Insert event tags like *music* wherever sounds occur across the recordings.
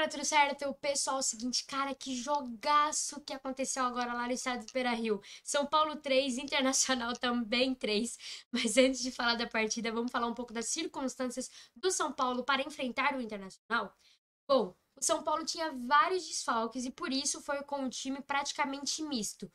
galera, tudo certo? O pessoal, é o seguinte, cara, que jogaço que aconteceu agora lá no estado do Pera Rio. São Paulo 3, Internacional *laughs* também 3. Mas antes de falar da partida, vamos falar um pouco das circunstâncias do São Paulo para enfrentar o Internacional? Bom, o São Paulo tinha vários desfalques e por isso foi com um time praticamente misto.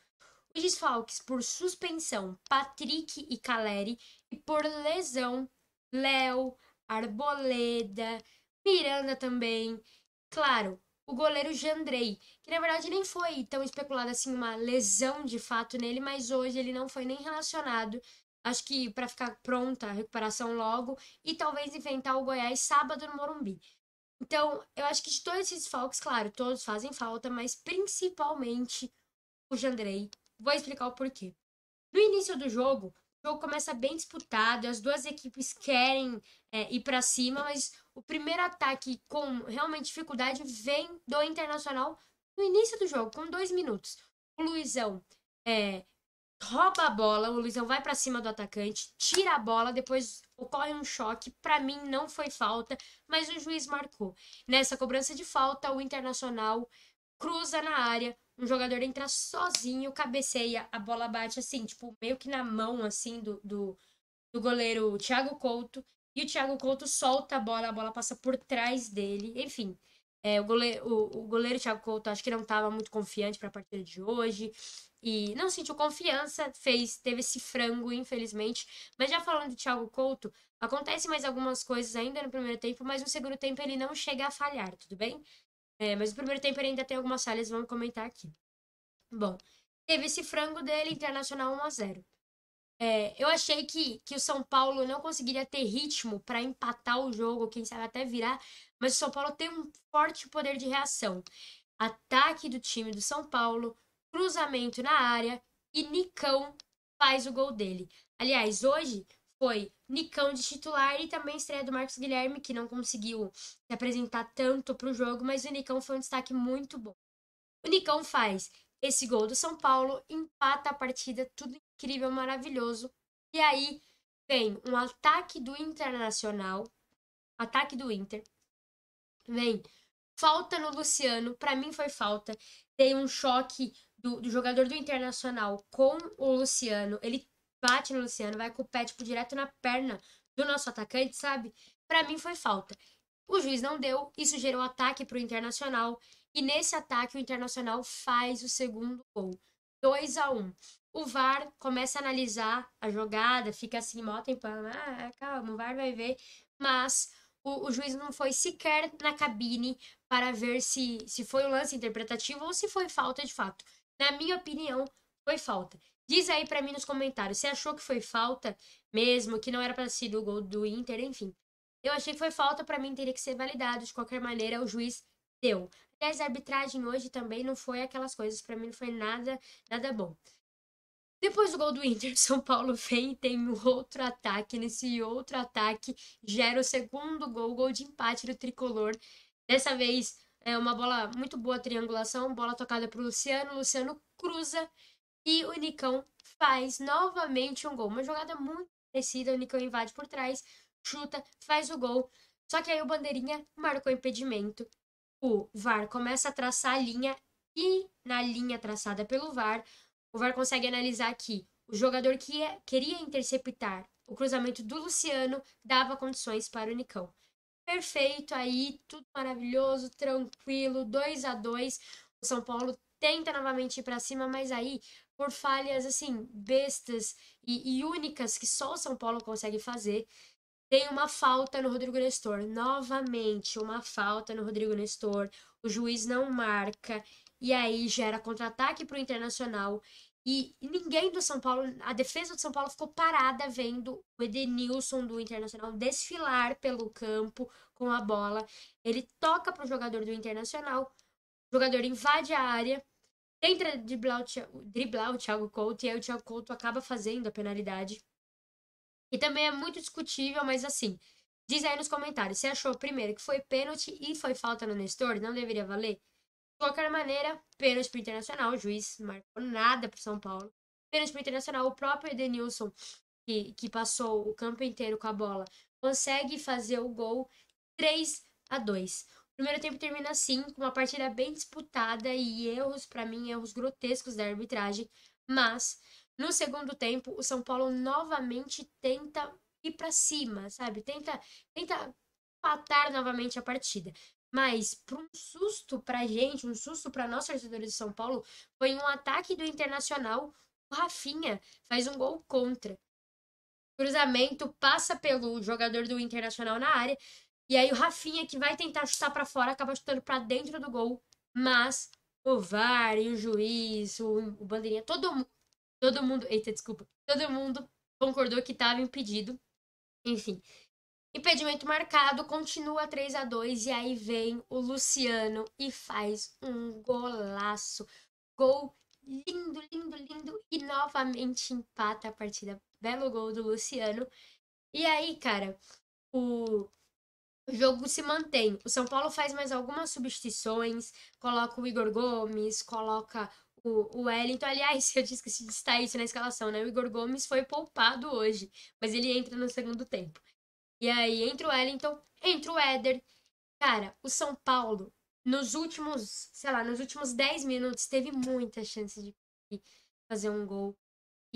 Os desfalques por suspensão, Patrick e Caleri, e por lesão, Léo, Arboleda, Miranda também. Claro, o goleiro Jandrei, que na verdade nem foi tão especulado assim uma lesão de fato nele, mas hoje ele não foi nem relacionado. Acho que para ficar pronta a recuperação logo e talvez enfrentar o Goiás sábado no Morumbi. Então, eu acho que de todos esses falcos, claro, todos fazem falta, mas principalmente o Jandrei. Vou explicar o porquê. No início do jogo, o jogo começa bem disputado, as duas equipes querem é, ir para cima, mas o primeiro ataque com realmente dificuldade vem do Internacional no início do jogo, com dois minutos. O Luizão é, rouba a bola, o Luizão vai para cima do atacante, tira a bola, depois ocorre um choque. Para mim não foi falta, mas o juiz marcou. Nessa cobrança de falta, o Internacional cruza na área, um jogador entra sozinho, cabeceia, a bola bate assim, tipo, meio que na mão, assim, do, do, do goleiro Thiago Couto. E o Thiago Couto solta a bola, a bola passa por trás dele. Enfim, é, o, goleiro, o, o goleiro Thiago Couto acho que não estava muito confiante para a partida de hoje. E não sentiu confiança, fez, teve esse frango, infelizmente. Mas já falando do Thiago Couto, acontece mais algumas coisas ainda no primeiro tempo, mas no segundo tempo ele não chega a falhar, tudo bem? É, mas o primeiro tempo ainda tem algumas falhas, vamos comentar aqui. Bom, teve esse frango dele, Internacional 1x0. É, eu achei que, que o São Paulo não conseguiria ter ritmo para empatar o jogo, quem sabe até virar, mas o São Paulo tem um forte poder de reação. Ataque do time do São Paulo, cruzamento na área e Nicão faz o gol dele. Aliás, hoje foi Nicão de titular e também estreia do Marcos Guilherme, que não conseguiu se apresentar tanto para o jogo, mas o Nicão foi um destaque muito bom. O Nicão faz esse gol do São Paulo, empata a partida, tudo incrível, maravilhoso. E aí vem um ataque do Internacional, ataque do Inter. Vem falta no Luciano, para mim foi falta. Tem um choque do, do, jogador do Internacional com o Luciano. Ele bate no Luciano, vai com o pé, tipo, direto na perna do nosso atacante, sabe? Para mim foi falta. O juiz não deu, isso gerou ataque pro Internacional. E nesse ataque, o Internacional faz o segundo gol. 2 a 1 um. O VAR começa a analisar a jogada, fica assim, mó tempão. Ah, calma, o VAR vai ver. Mas o, o, juiz não foi sequer na cabine para ver se, se foi um lance interpretativo ou se foi falta de fato. Na minha opinião, foi falta. Diz aí para mim nos comentários, você achou que foi falta mesmo, que não era para ser do gol do Inter, enfim. Eu achei que foi falta, para mim teria que ser validado, de qualquer maneira o juiz deu. Aliás, a arbitragem hoje também não foi aquelas coisas, para mim não foi nada, nada bom. Depois do gol do Inter, *laughs* São Paulo vem e tem um outro ataque. Nesse outro ataque, gera o segundo gol, gol de empate do tricolor. Dessa vez, é uma bola muito boa, triangulação, bola tocada para Luciano. Luciano cruza e o Nicão faz novamente um gol. Uma jogada muito parecida. O Nicão invade por trás, chuta, faz o gol. Só que aí o Bandeirinha marcou impedimento. O VAR começa a traçar a linha e na linha traçada pelo VAR, o VAR consegue analisar que o jogador que ia, queria interceptar o cruzamento do Luciano dava condições para o Nicão. Perfeito aí, tudo maravilhoso, tranquilo, 2 a 2 O São Paulo tenta novamente ir para cima, mas aí por falhas assim bestas e, e, únicas que só o São Paulo consegue fazer. Tem uma falta no Rodrigo Nestor, novamente uma falta no Rodrigo Nestor. O juiz não marca e aí gera contra-ataque para o Internacional. E ninguém do São Paulo, a defesa do São Paulo ficou parada vendo o Edenilson do Internacional desfilar pelo campo com a bola. Ele toca para o jogador do Internacional, o jogador invade a área, tenta driblar o, driblar o Thiago Couto e aí o Thiago Couto acaba fazendo a penalidade. E também é muito discutível, mas assim, diz aí nos comentários se achou primeiro que foi pênalti e foi falta no Nestor, não deveria valer? De qualquer maneira, pênalti para o Internacional, o juiz não marcou nada para São Paulo. Pênalti para o Internacional, o próprio Edenilson, que, que passou o campo inteiro com a bola, consegue fazer o gol 3 a 2 primeiro tempo termina assim, com uma partida bem disputada e erros, para mim, erros grotescos da arbitragem. Mas, no segundo tempo, o São Paulo novamente tenta ir para cima, sabe? Tenta, tenta empatar novamente a partida. Mas, para um susto pra gente, um susto para nós torcedores de São Paulo, foi um ataque do Internacional. O Rafinha faz um gol contra. Cruzamento passa pelo jogador do Internacional na área. E aí o Rafinha, que vai tentar chutar para fora, acaba chutando para dentro do gol. Mas o VAR e o juiz, o, o bandeirinha, todo mundo. Todo mundo. Eita, desculpa. Todo mundo concordou que estava impedido. Enfim. Impedimento marcado, continua 3 a 2 e aí vem o Luciano e faz um golaço. Gol lindo, lindo, lindo e novamente empata a partida. Belo gol do Luciano. E aí, cara, o o jogo se mantém. O São Paulo faz mais algumas substituições, coloca o Igor Gomes, coloca o, o Wellington. Aliás, *laughs* eu disse que se está isso na escalação, né? O Igor Gomes foi poupado hoje, mas ele entra no segundo tempo. E aí entra o Wellington, entra o Éder. Cara, o São Paulo, nos últimos, sei lá, nos últimos 10 minutos, teve muita chance de fazer um gol.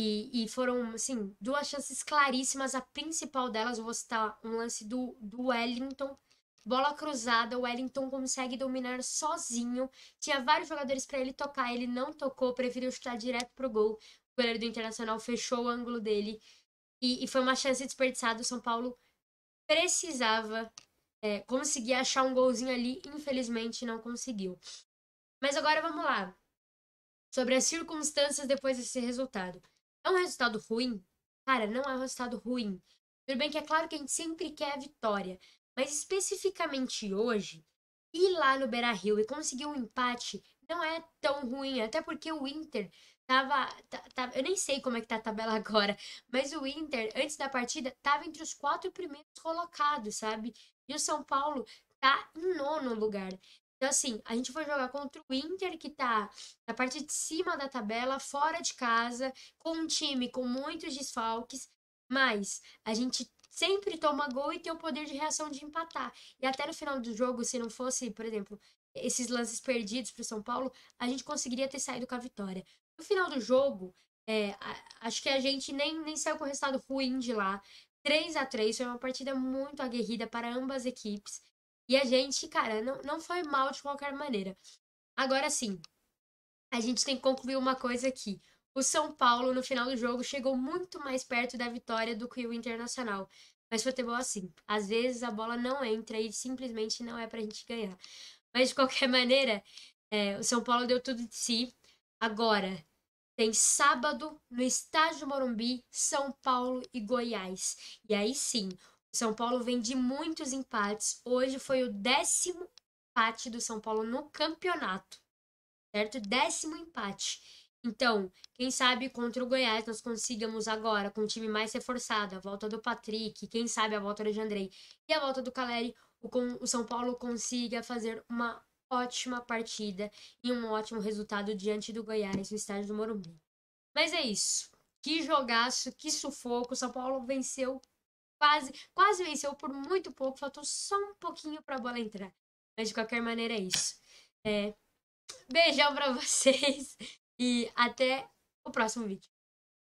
E, e, foram, assim, duas chances claríssimas. A principal delas, eu vou citar um lance do, do Wellington. Bola cruzada, o Wellington consegue dominar sozinho. Tinha vários jogadores para ele tocar, ele não tocou, preferiu chutar direto pro gol. O goleiro do Internacional fechou o ângulo dele. E, e foi uma chance desperdiçada. O São Paulo precisava é, conseguir achar um golzinho ali, infelizmente não conseguiu. Mas agora vamos lá. Sobre as circunstâncias depois desse resultado. É um resultado ruim? Cara, não é um resultado ruim. Tudo bem que é claro que a gente sempre quer a vitória, mas especificamente hoje, ir lá no Beira Rio e conseguir um empate não é tão ruim, até porque o Inter tava, tava, Eu nem sei como é que tá a tabela *laughs* agora, mas o Inter, antes da partida, tava entre os quatro primeiros colocados, sabe? E o São Paulo tá em nono lugar. Então, assim, a gente foi jogar contra o Inter, que tá na parte de cima da tabela, fora de casa, com um time com muitos desfalques, mas a gente sempre toma gol e tem o poder de reação de empatar. E até no final do jogo, se não fosse, por exemplo, esses lances perdidos para o São Paulo, a gente conseguiria ter saído com a vitória. No final do jogo, é, acho que a gente nem, nem saiu com o resultado ruim de lá. 3 a 3 foi uma partida muito aguerrida para ambas equipes. E a gente, cara, não, não foi mal de qualquer maneira. Agora sim, a gente tem que concluir uma coisa aqui. O São Paulo, no final do jogo, chegou muito mais perto da vitória do que o Internacional. Mas futebol assim. Às vezes a bola não entra e simplesmente não é pra gente ganhar. Mas de qualquer *laughs* maneira, é, o São Paulo deu tudo de si. Agora, tem sábado no estádio Morumbi, São Paulo e Goiás. E aí sim, são Paulo vem de muitos empates. Hoje foi o décimo empate do São Paulo no campeonato. Certo? Décimo empate. Então, quem sabe contra o Goiás nós consigamos agora, com o time mais reforçado, a volta do Patrick, quem sabe a volta do Jandrei e a volta do Caleri, o, o São Paulo consiga fazer uma ótima partida e um ótimo resultado diante do Goiás no estádio do Morumbi. Mas é isso. Que jogaço, que sufoco. São Paulo venceu quase, quase venceu por muito pouco, faltou só um pouquinho pra bola entrar. Mas de qualquer maneira é isso. É, beijão pra *laughs* vocês e até o próximo vídeo.